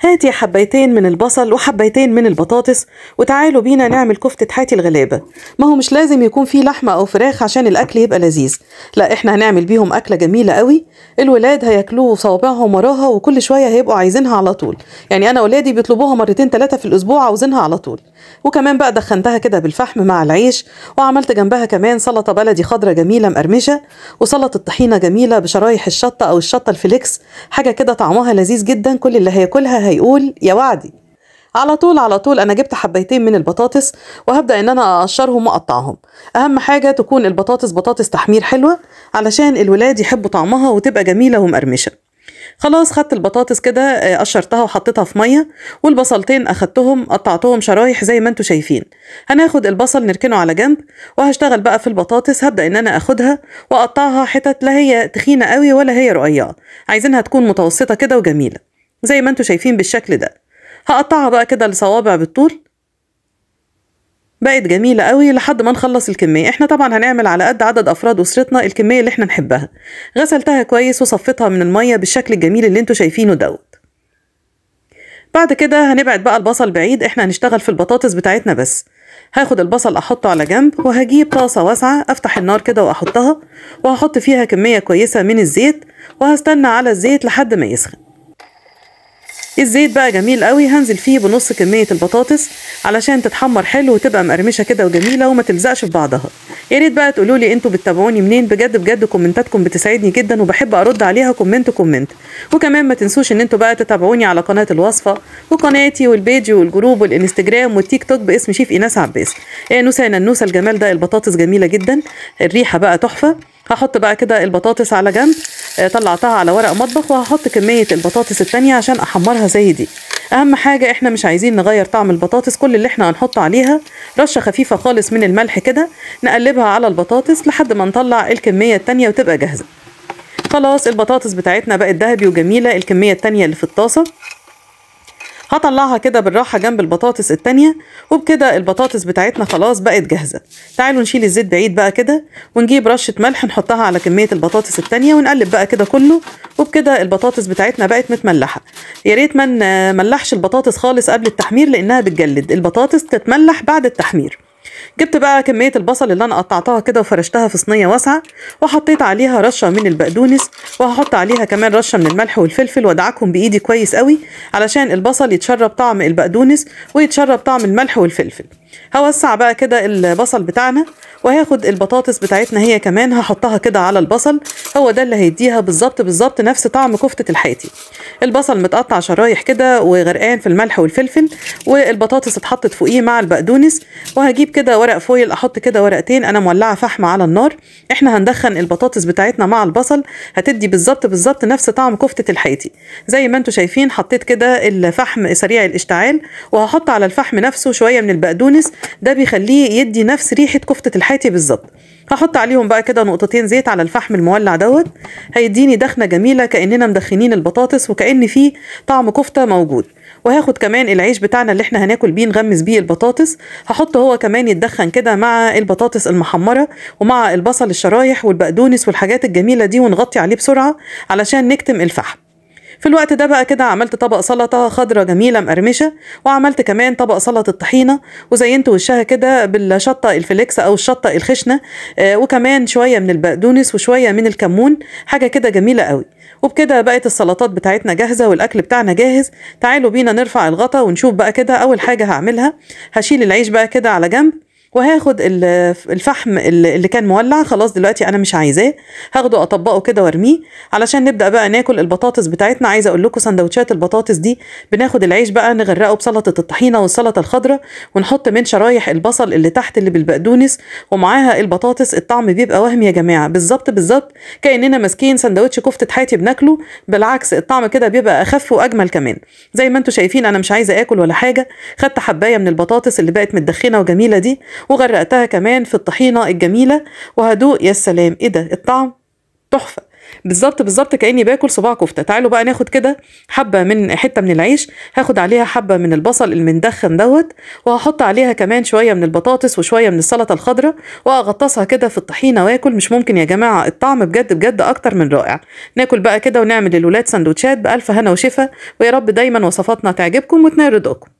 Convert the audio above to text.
هاتي حبيتين من البصل وحبيتين من البطاطس وتعالوا بينا نعمل كفتة حاتي الغلابة ما هو مش لازم يكون فيه لحمة أو فراخ عشان الأكل يبقى لذيذ لا إحنا هنعمل بيهم أكلة جميلة قوي الولاد هياكلوه صوابعهم وراها وكل شوية هيبقوا عايزينها على طول يعني أنا ولادي بيطلبوها مرتين ثلاثة في الأسبوع عاوزينها على طول وكمان بقى دخنتها كده بالفحم مع العيش وعملت جنبها كمان سلطة بلدي خضرة جميلة مقرمشة وسلطة طحينة جميلة بشرايح الشطة أو الشطة الفليكس حاجة كده طعمها لذيذ جدا كل اللي هياكلها هيقول يا وعدي على طول على طول انا جبت حبيتين من البطاطس وهبدا ان انا اقشرهم واقطعهم اهم حاجه تكون البطاطس بطاطس تحمير حلوه علشان الولاد يحبوا طعمها وتبقى جميله ومقرمشه خلاص خدت البطاطس كده آه، قشرتها وحطيتها في ميه والبصلتين اخدتهم قطعتهم شرايح زي ما انتم شايفين هناخد البصل نركنه على جنب وهشتغل بقى في البطاطس هبدا ان انا اخدها واقطعها حتت لا هي تخينه قوي ولا هي رقيقه عايزينها تكون متوسطه كده وجميله زي ما انتوا شايفين بالشكل ده هقطعها بقى كده لصوابع بالطول بقت جميلة قوي لحد ما نخلص الكمية احنا طبعا هنعمل على قد عدد افراد اسرتنا الكمية اللي احنا نحبها غسلتها كويس وصفتها من المية بالشكل الجميل اللي انتوا شايفينه دوت بعد كده هنبعد بقى البصل بعيد احنا هنشتغل في البطاطس بتاعتنا بس هاخد البصل احطه على جنب وهجيب طاسة واسعة افتح النار كده واحطها وهحط فيها كمية كويسة من الزيت وهستنى على الزيت لحد ما يسخن الزيت بقى جميل قوي هنزل فيه بنص كميه البطاطس علشان تتحمر حلو وتبقى مقرمشه كده وجميله وما تلزقش في بعضها يا ريت بقى تقولوا لي انتوا بتتابعوني منين بجد بجد كومنتاتكم بتسعدني جدا وبحب ارد عليها كومنت كومنت وكمان ما تنسوش ان انتوا بقى تتابعوني على قناه الوصفه وقناتي والبيج والجروب والانستجرام والتيك توك باسم شيف ايناس عباس يا نوسه يا ننوسه الجمال ده البطاطس جميله جدا الريحه بقى تحفه هحط بقى كده البطاطس على جنب طلعتها على ورق مطبخ وهحط كمية البطاطس التانية عشان احمرها زي دي اهم حاجة احنا مش عايزين نغير طعم البطاطس كل اللي احنا هنحط عليها رشة خفيفة خالص من الملح كده نقلبها على البطاطس لحد ما نطلع الكمية التانية وتبقى جاهزة خلاص البطاطس بتاعتنا بقت ذهبي وجميلة الكمية التانية اللي في الطاسة هطلعها كده بالراحه جنب البطاطس التانية وبكده البطاطس بتاعتنا خلاص بقت جاهزه تعالوا نشيل الزيت بعيد بقى كده ونجيب رشه ملح نحطها على كميه البطاطس التانية ونقلب بقى كده كله وبكده البطاطس بتاعتنا بقت متملحه يا ريت ما نملحش البطاطس خالص قبل التحمير لانها بتجلد البطاطس تتملح بعد التحمير جبت بقى كمية البصل اللي أنا قطعتها كده وفرشتها في صينية واسعة وحطيت عليها رشة من البقدونس وهحط عليها كمان رشة من الملح والفلفل وادعكهم بإيدي كويس قوي علشان البصل يتشرب طعم البقدونس ويتشرب طعم الملح والفلفل هوسع بقى كده البصل بتاعنا وهاخد البطاطس بتاعتنا هي كمان هحطها كده على البصل هو ده اللي هيديها بالظبط بالظبط نفس طعم كفتة الحياتي البصل متقطع شرايح كده وغرقان في الملح والفلفل والبطاطس اتحطت فوقيه مع البقدونس وهجيب كده ورق فويل احط كده ورقتين انا مولعة فحم على النار احنا هندخن البطاطس بتاعتنا مع البصل هتدي بالظبط بالظبط نفس طعم كفتة الحياتي زي ما انتم شايفين حطيت كده الفحم سريع الاشتعال وهحط على الفحم نفسه شوية من البقدونس خالص ده بيخليه يدي نفس ريحه كفته الحاتي بالظبط هحط عليهم بقى كده نقطتين زيت على الفحم المولع دوت هيديني دخنه جميله كاننا مدخنين البطاطس وكان في طعم كفته موجود وهاخد كمان العيش بتاعنا اللي احنا هناكل بيه نغمس بيه البطاطس هحطه هو كمان يتدخن كده مع البطاطس المحمره ومع البصل الشرايح والبقدونس والحاجات الجميله دي ونغطي عليه بسرعه علشان نكتم الفحم في الوقت ده بقى كده عملت طبق سلطه خضره جميله مقرمشه وعملت كمان طبق سلطه الطحينة وزينت وشها كده بالشطه الفليكس او الشطه الخشنه آه وكمان شويه من البقدونس وشويه من الكمون حاجه كده جميله قوي وبكده بقت السلطات بتاعتنا جاهزه والاكل بتاعنا جاهز تعالوا بينا نرفع الغطا ونشوف بقى كده اول حاجه هعملها هشيل العيش بقى كده على جنب وهاخد الفحم اللي كان مولع خلاص دلوقتي انا مش عايزاه هاخده اطبقه كده وارميه علشان نبدا بقى ناكل البطاطس بتاعتنا عايزه اقول لكم سندوتشات البطاطس دي بناخد العيش بقى نغرقه بسلطه الطحينه والسلطه الخضراء ونحط من شرايح البصل اللي تحت اللي بالبقدونس ومعاها البطاطس الطعم بيبقى وهم يا جماعه بالظبط بالظبط كاننا ماسكين سندوتش كفته حياتي بناكله بالعكس الطعم كده بيبقى اخف واجمل كمان زي ما انتم شايفين انا مش عايزه اكل ولا حاجه خدت حبايه من البطاطس اللي بقت متدخنه وجميله دي وغرقتها كمان في الطحينة الجميلة وهدوء يا سلام ايه ده الطعم تحفة بالظبط بالظبط كاني باكل صباع كفته تعالوا بقى ناخد كده حبه من حته من العيش هاخد عليها حبه من البصل المندخن دوت وهحط عليها كمان شويه من البطاطس وشويه من السلطه الخضراء واغطسها كده في الطحينه واكل مش ممكن يا جماعه الطعم بجد بجد اكتر من رائع ناكل بقى كده ونعمل للولاد سندوتشات بالف هنا وشفا ويا رب دايما وصفاتنا تعجبكم وتنال رضاكم